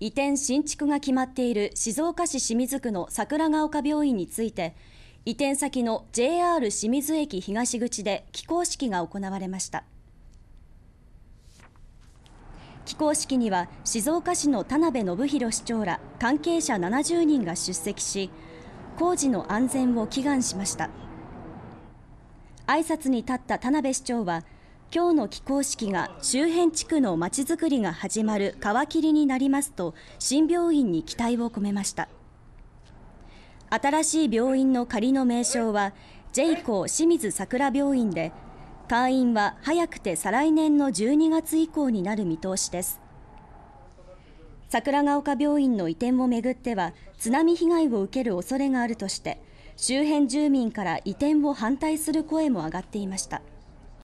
移転新築が決まっている静岡市清水区の桜ヶ丘病院について移転先の JR 清水駅東口で起工式が行われました起工式には静岡市の田辺信弘市長ら関係者70人が出席し工事の安全を祈願しました挨拶に立った田辺市長は今日の起工式が周辺地区のまちづくりが始まる皮切りになりますと新病院に期待を込めました新しい病院の仮の名称は JCO 清水桜病院で会員は早くて再来年の12月以降になる見通しです桜ヶ丘病院の移転をめぐっては津波被害を受ける恐れがあるとして周辺住民から移転を反対する声も上がっていました